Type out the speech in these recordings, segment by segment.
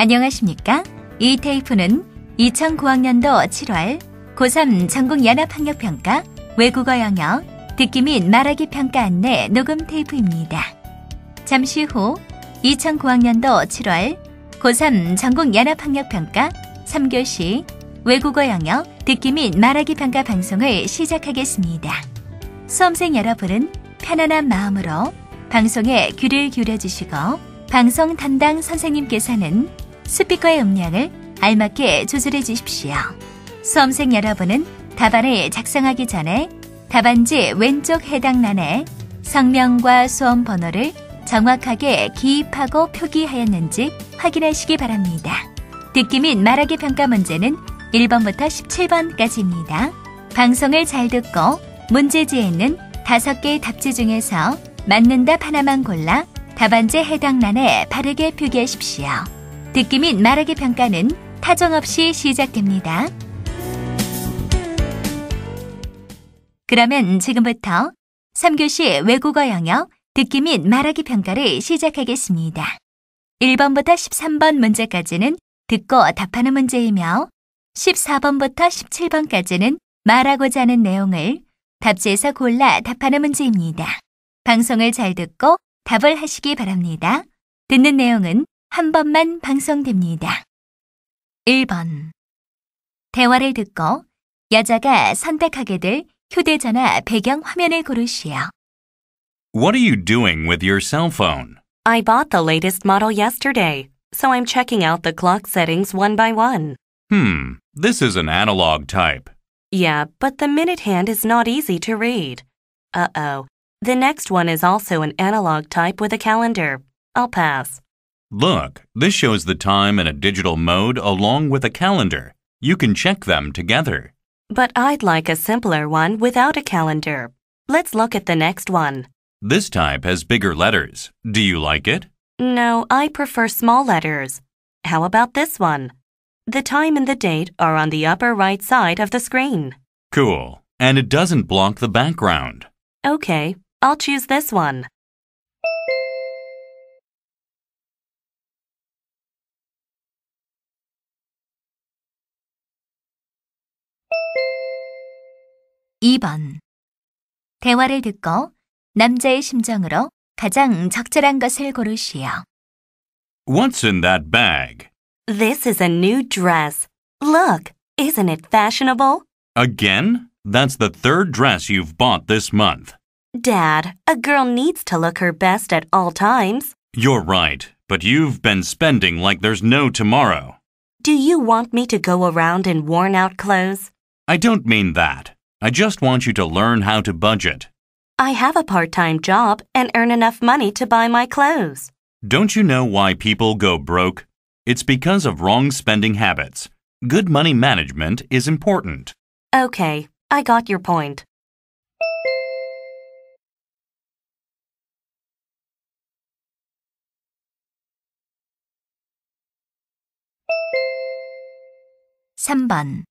안녕하십니까? 이 테이프는 2009학년도 7월 고3 전국 연합학력평가 외국어 영역 듣기 및 말하기 평가 안내 녹음 테이프입니다. 잠시 후 2009학년도 7월 고3 전국 연합학력평가 3교시 외국어 영역 듣기 및 말하기 평가 방송을 시작하겠습니다. 수험생 여러분은 편안한 마음으로 방송에 귀를 기울여 주시고 방송 담당 선생님께서는 스피커의 음량을 알맞게 조절해 주십시오. 수험생 여러분은 답안을 작성하기 전에 답안지 왼쪽 해당란에 성명과 수험 번호를 정확하게 기입하고 표기하였는지 확인하시기 바랍니다. 듣기 및 말하기 평가 문제는 1번부터 17번까지입니다. 방송을 잘 듣고 문제지에 는 5개의 답지 중에서 맞는 답 하나만 골라 답안지 해당란에 바르게 표기하십시오. 듣기 및 말하기 평가는 타정 없이 시작됩니다. 그러면 지금부터 3교시 외국어 영역 듣기 및 말하기 평가를 시작하겠습니다. 1번부터 13번 문제까지는 듣고 답하는 문제이며 14번부터 17번까지는 말하고자 하는 내용을 답지에서 골라 답하는 문제입니다. 방송을 잘 듣고 답을 하시기 바랍니다. 듣는 내용은 한 번만 방송됩니다. 1번. 대화를 듣고 여자가 선택하게 될 휴대전화 배경 화면을 고르시오. What are you doing with your cell phone? I bought the latest model yesterday, so I'm checking out the clock settings one by one. Hmm, this is an analog type. Yeah, but the minute hand is not easy to read. Uh oh. The next one is also an analog type with a calendar. I'll pass. Look, this shows the time in a digital mode along with a calendar. You can check them together. But I'd like a simpler one without a calendar. Let's look at the next one. This type has bigger letters. Do you like it? No, I prefer small letters. How about this one? The time and the date are on the upper right side of the screen. Cool. And it doesn't block the background. Okay, I'll choose this one. 2번. 대화를 듣고 남자의 심정으로 가장 적절한 것을 고르시오. What's in that bag? This is a new dress. Look, isn't it fashionable? Again? That's the third dress you've bought this month. Dad, a girl needs to look her best at all times. You're right, but you've been spending like there's no tomorrow. Do you want me to go around in worn out clothes? I don't mean that. I just want you to learn how to budget. I have a part time job and earn enough money to buy my clothes. Don't you know why people go broke? It's because of wrong spending habits. Good money management is important. Okay, I got your point. (3번)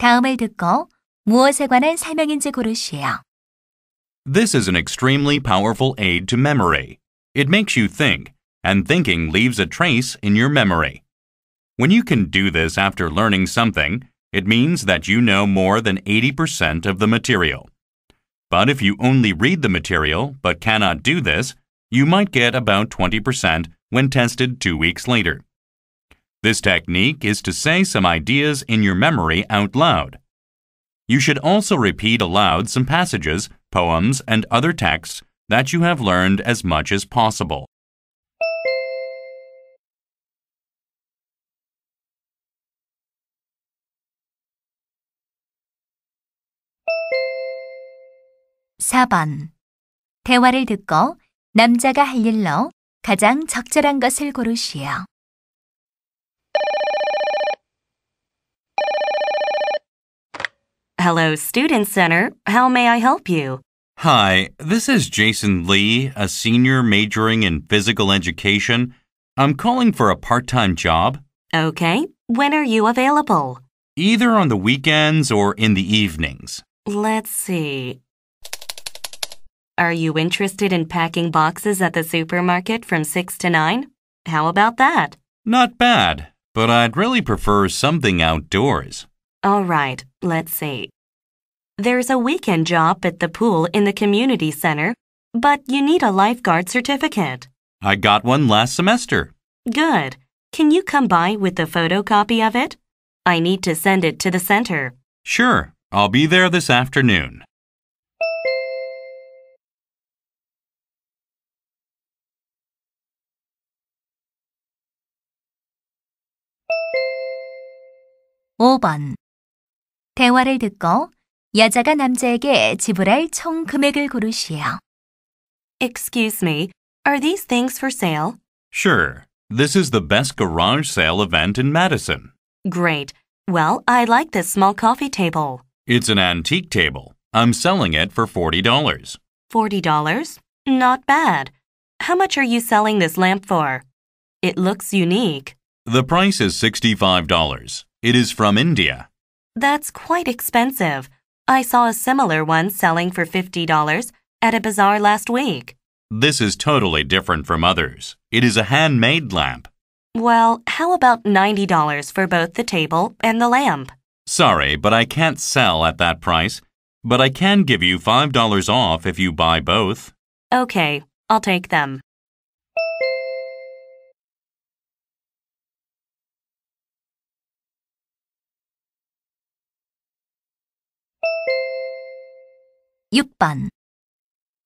다음을 듣고 무엇에 관한 설명인지 고르시오. This is an extremely powerful aid to memory. It makes you think, and thinking leaves a trace in your memory. When you can do this after learning something, it means that you know more than 80% of the material. But if you only read the material but cannot do this, you might get about 20% when tested two weeks later. This technique is to say some ideas in your memory out loud you should also repeat aloud some passages, poems, and other texts that you have learned as much as possible. (4번) 대화를 듣고 남자가 할 일로 가장 적절한 것을 고르시오. Hello, Student Center. How may I help you? Hi, this is Jason Lee, a senior majoring in physical education. I'm calling for a part time job. Okay. When are you available? Either on the weekends or in the evenings. Let's see. Are you interested in packing boxes at the supermarket from 6 to 9? How about that? Not bad, but I'd really prefer something outdoors. All right, let's see. There's a weekend job at the pool in the community center, but you need a lifeguard certificate. I got one last semester. Good. Can you come by with a photocopy of it? I need to send it to the center. Sure. I'll be there this afternoon. (5번) 대화를 듣고 여자가 남자에게 지불할 총 금액을 고르시오. Excuse me, are these things for sale? Sure. This is the best garage sale event in Madison. Great. Well, I like this small coffee table. It's an antique table. I'm selling it for $40. $40? Not bad. How much are you selling this lamp for? It looks unique. The price is $65. It is from India. That's quite expensive. I saw a similar one selling for $50 at a bazaar last week. This is totally different from others. It is a handmade lamp. Well, how about $90 for both the table and the lamp? Sorry, but I can't sell at that price. But I can give you $5 off if you buy both. Okay, I'll take them. 6번.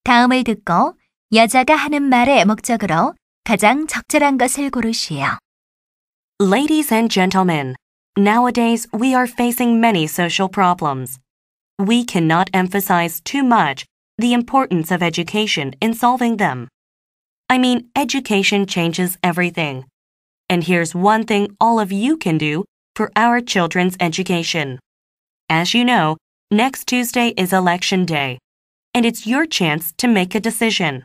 다음을 듣고 여자가 하는 말의 목적으로 가장 적절한 것을 고르시오. Ladies and gentlemen, nowadays we are facing many social problems. We cannot emphasize too much the importance of education in solving them. I mean, education changes everything. And here's one thing all of you can do for our children's education. As you know, Next Tuesday is election day, and it's your chance to make a decision.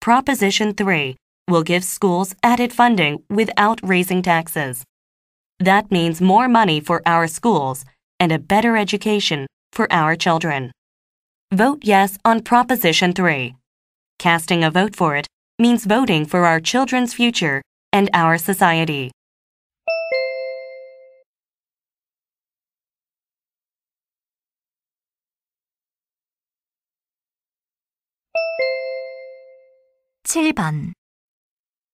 Proposition 3 will give schools added funding without raising taxes. That means more money for our schools and a better education for our children. Vote yes on Proposition 3. Casting a vote for it means voting for our children's future and our society. 7번.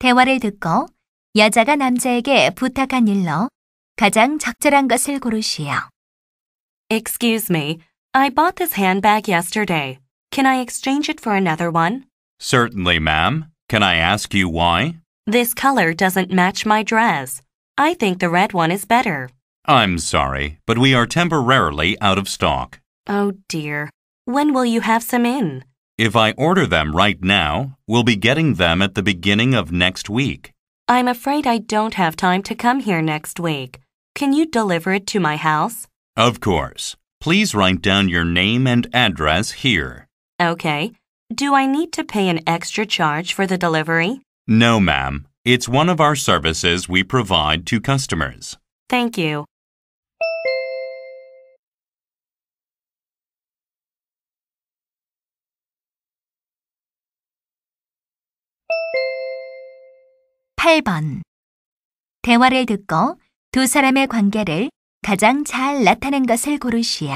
대화를 듣고 여자가 남자에게 부탁한 일로 가장 적절한 것을 고르시오. Excuse me. I bought this handbag yesterday. Can I exchange it for another one? Certainly, ma'am. Can I ask you why? This color doesn't match my dress. I think the red one is better. I'm sorry, but we are temporarily out of stock. Oh dear. When will you have some in? If I order them right now, we'll be getting them at the beginning of next week. I'm afraid I don't have time to come here next week. Can you deliver it to my house? Of course. Please write down your name and address here. Okay. Do I need to pay an extra charge for the delivery? No, ma'am. It's one of our services we provide to customers. Thank you. 8번. 대화를 듣고 두 사람의 관계를 가장 잘 나타낸 것을 고르시오.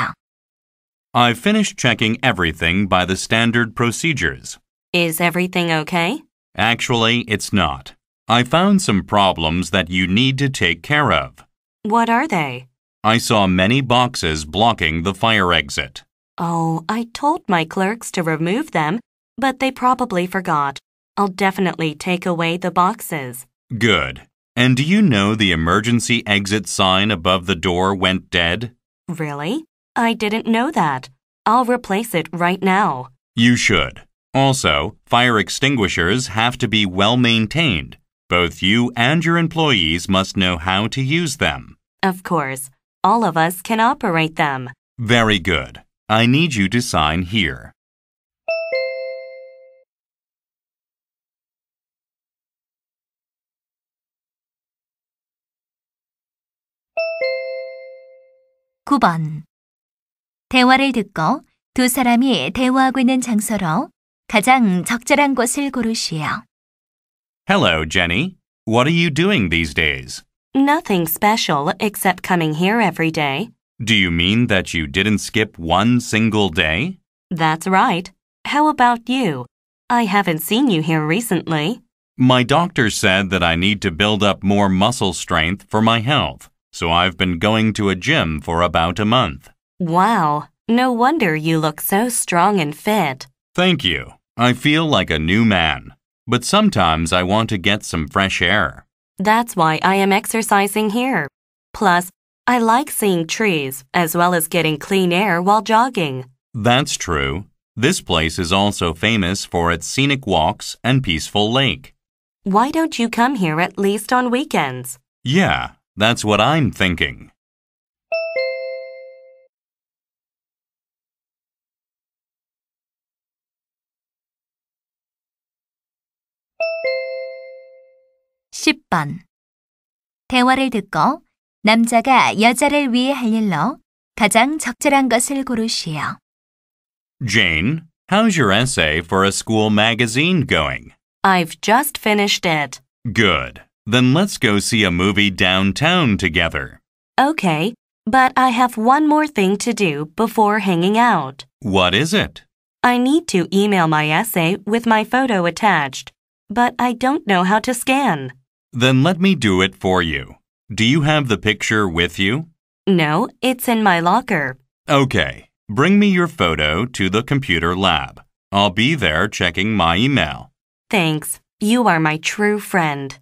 I finished checking everything by the standard procedures. Is everything okay? Actually, it's not. I found some problems that you need to take care of. What are they? I saw many boxes blocking the fire exit. Oh, I told my clerks to remove them, but they probably forgot. I'll definitely take away the boxes. Good. And do you know the emergency exit sign above the door went dead? Really? I didn't know that. I'll replace it right now. You should. Also, fire extinguishers have to be well maintained. Both you and your employees must know how to use them. Of course. All of us can operate them. Very good. I need you to sign here. 9번 대화를 듣고 두 사람이 대화하고 있는 장소로 가장 적절한 곳을 고르시오. Hello, Jenny. What are you doing these days? Nothing special except coming here every day. Do you mean that you didn't skip one single day? That's right. How about you? I haven't seen you here recently. My doctor said that I need to build up more muscle strength for my health so I've been going to a gym for about a month. Wow, no wonder you look so strong and fit. Thank you. I feel like a new man, but sometimes I want to get some fresh air. That's why I am exercising here. Plus, I like seeing trees as well as getting clean air while jogging. That's true. This place is also famous for its scenic walks and peaceful lake. Why don't you come here at least on weekends? Yeah, that's what I'm thinking. (10번) 대화를 듣고 남자가 여자를 위해 할 일로 가장 적절한 것을 고르시오. Jane, how's your essay for a school magazine going? I've just finished it. Good. Then let's go see a movie downtown together. Okay, but I have one more thing to do before hanging out. What is it? I need to email my essay with my photo attached, but I don't know how to scan. Then let me do it for you. Do you have the picture with you? No, it's in my locker. Okay, bring me your photo to the computer lab. I'll be there checking my email. Thanks. You are my true friend.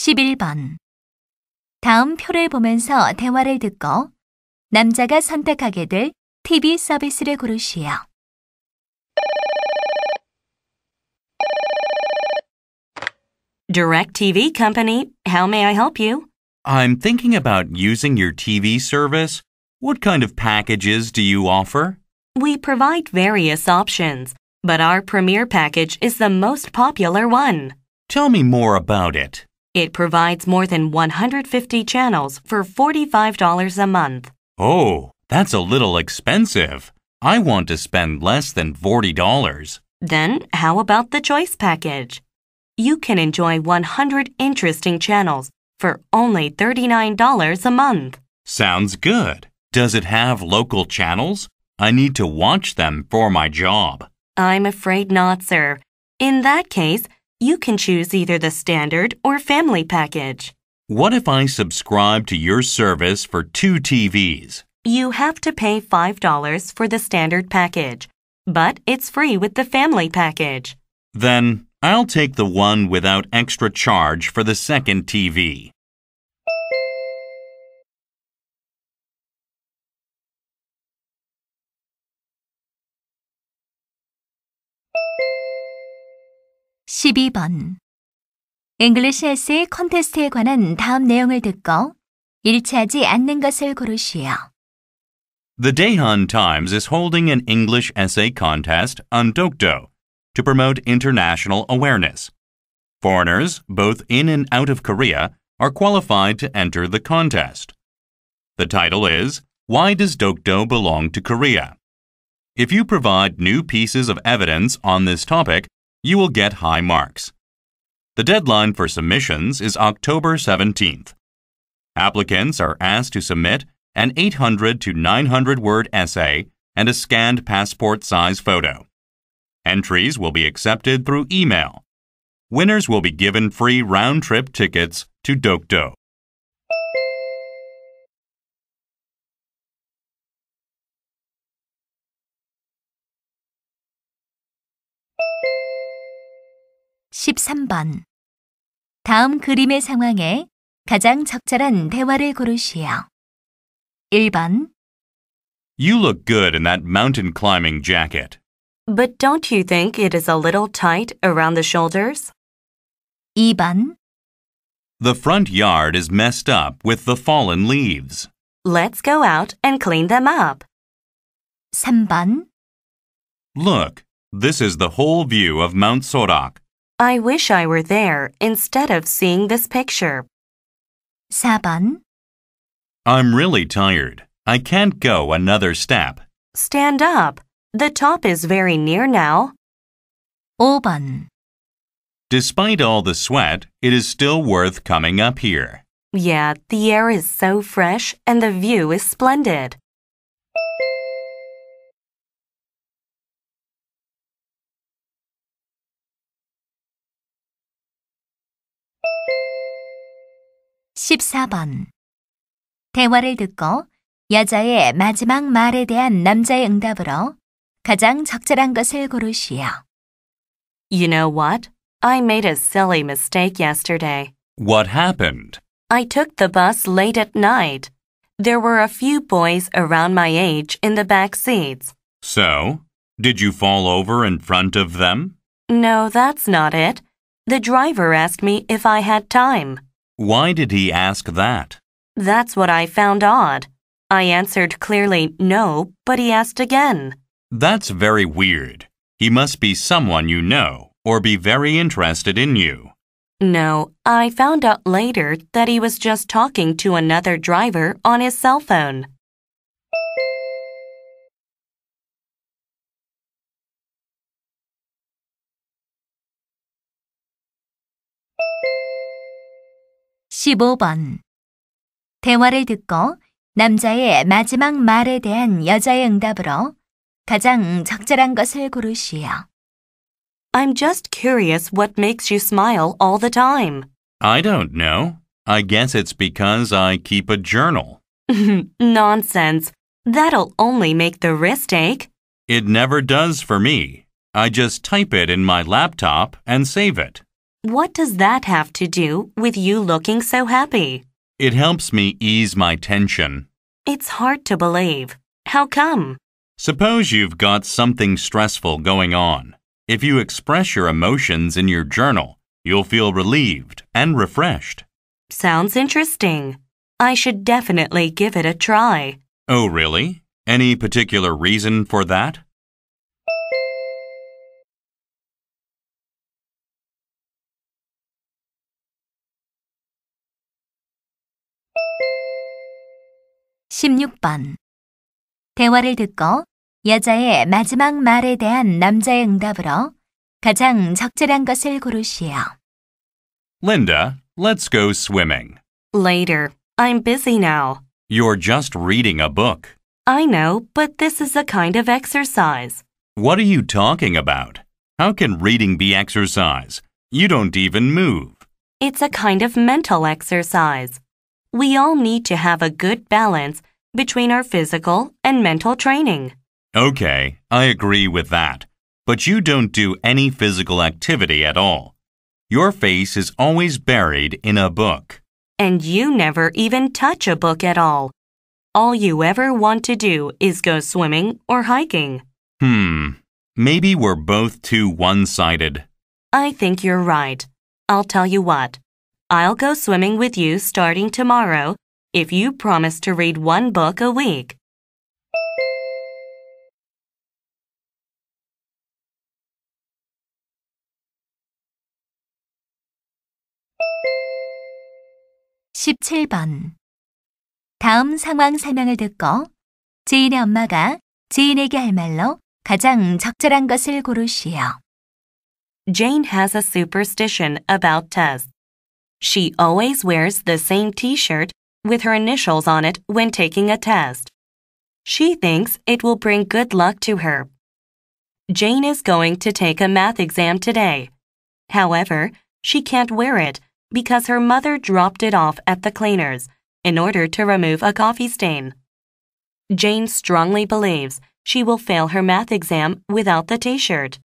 11번. 다음 표를 보면서 대화를 듣고 남자가 선택하게 될 TV 서비스를 고르시오. Direct TV company, how may I help you? I'm thinking about using your TV service. What kind of packages do you offer? We provide various options, but our premier package is the most popular one. Tell me more about it. It provides more than 150 channels for $45 a month. Oh, that's a little expensive. I want to spend less than $40. Then, how about the Choice package? You can enjoy 100 interesting channels for only $39 a month. Sounds good. Does it have local channels? I need to watch them for my job. I'm afraid not, sir. In that case, you can choose either the standard or family package. What if I subscribe to your service for two TVs? You have to pay $5 for the standard package, but it's free with the family package. Then I'll take the one without extra charge for the second TV. 12번 English essay 컨테스트에 관한 다음 내용을 듣고 일치하지 않는 것을 고르시오. The Daehan Times is holding an English essay contest on Dokdo to promote international awareness. Foreigners, both in and out of Korea, are qualified to enter the contest. The title is Why Does Dokdo Belong to Korea? If you provide new pieces of evidence on this topic, you will get high marks. The deadline for submissions is October 17th. Applicants are asked to submit an 800 to 900 word essay and a scanned passport size photo. Entries will be accepted through email. Winners will be given free round trip tickets to Dokdo. 3번. 다음 그림의 상황에 가장 적절한 대화를 고르시오. 1번. You look good in that mountain climbing jacket. But don't you think it is a little tight around the shoulders? 2번. The front yard is messed up with the fallen leaves. Let's go out and clean them up. 3번. Look, this is the whole view of Mount Sorok. I wish I were there instead of seeing this picture. 4번 I'm really tired. I can't go another step. Stand up. The top is very near now. 5번 Despite all the sweat, it is still worth coming up here. Yeah, the air is so fresh and the view is splendid. 14번 대화를 듣고 여자의 마지막 말에 대한 남자의 응답으로 가장 적절한 것을 고르시오. You know what? I made a silly mistake yesterday. What happened? I took the bus late at night. There were a few boys around my age in the back seats. So, did you fall over in front of them? No, that's not it. The driver asked me if I had time. Why did he ask that? That's what I found odd. I answered clearly no, but he asked again. That's very weird. He must be someone you know or be very interested in you. No, I found out later that he was just talking to another driver on his cell phone. 15번. 대화를 듣고 남자의 마지막 말에 대한 여자의 응답으로 가장 적절한 것을 고르시오. I'm just curious what makes you smile all the time. I don't know. I guess it's because I keep a journal. Nonsense. That'll only make the wrist ache. It never does for me. I just type it in my laptop and save it. What does that have to do with you looking so happy? It helps me ease my tension. It's hard to believe. How come? Suppose you've got something stressful going on. If you express your emotions in your journal, you'll feel relieved and refreshed. Sounds interesting. I should definitely give it a try. Oh, really? Any particular reason for that? 16번. 대화를 듣고 여자의 마지막 말에 대한 남자의 응답으로 가장 적절한 것을 고르시오. Linda, let's go swimming. Later. I'm busy now. You're just reading a book. I know, but this is a kind of exercise. What are you talking about? How can reading be exercise? You don't even move. It's a kind of mental exercise. We all need to have a good balance between our physical and mental training. Okay, I agree with that. But you don't do any physical activity at all. Your face is always buried in a book. And you never even touch a book at all. All you ever want to do is go swimming or hiking. Hmm. Maybe we're both too one sided. I think you're right. I'll tell you what. I'll go swimming with you starting tomorrow if you promise to read one book a week. (17번) 다음 상황 설명을 듣고 지인의 엄마가 지인에게 할 말로 가장 적절한 것을 고르시오. Jane has a superstition about tests. She always wears the same t shirt with her initials on it when taking a test. She thinks it will bring good luck to her. Jane is going to take a math exam today. However, she can't wear it because her mother dropped it off at the cleaners in order to remove a coffee stain. Jane strongly believes she will fail her math exam without the t shirt.